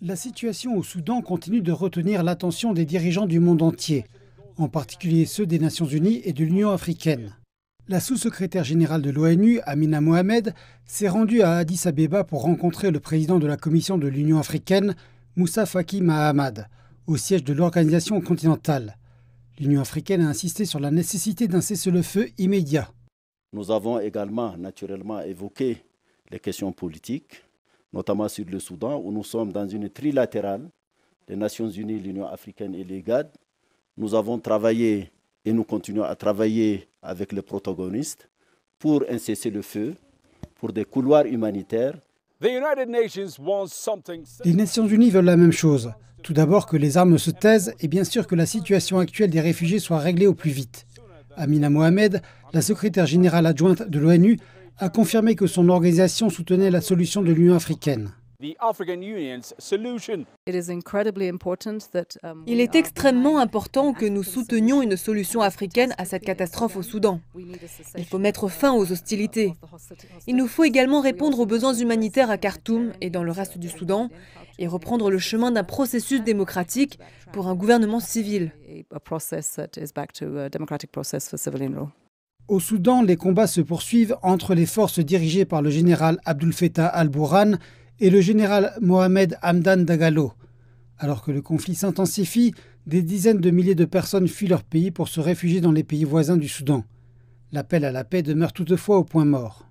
La situation au Soudan continue de retenir l'attention des dirigeants du monde entier, en particulier ceux des Nations Unies et de l'Union africaine. La sous-secrétaire générale de l'ONU, Amina Mohamed, s'est rendue à Addis Abeba pour rencontrer le président de la Commission de l'Union africaine, Moussa Faki Mahamad, au siège de l'organisation continentale. L'Union africaine a insisté sur la nécessité d'un cessez-le-feu immédiat. Nous avons également naturellement évoqué les questions politiques, notamment sur le Soudan, où nous sommes dans une trilatérale, les Nations Unies, l'Union africaine et les GAD. Nous avons travaillé et nous continuons à travailler avec les protagonistes pour un cessez-le-feu, pour des couloirs humanitaires. Les Nations Unies veulent la même chose. Tout d'abord que les armes se taisent et bien sûr que la situation actuelle des réfugiés soit réglée au plus vite. Amina Mohamed, la secrétaire générale adjointe de l'ONU, a confirmé que son organisation soutenait la solution de l'Union africaine. Il est extrêmement important que nous soutenions une solution africaine à cette catastrophe au Soudan. Il faut mettre fin aux hostilités. Il nous faut également répondre aux besoins humanitaires à Khartoum et dans le reste du Soudan et reprendre le chemin d'un processus démocratique pour un gouvernement civil. Au Soudan, les combats se poursuivent entre les forces dirigées par le général Abdul Fattah al-Burhan et le général Mohamed Hamdan Dagalo. Alors que le conflit s'intensifie, des dizaines de milliers de personnes fuient leur pays pour se réfugier dans les pays voisins du Soudan. L'appel à la paix demeure toutefois au point mort.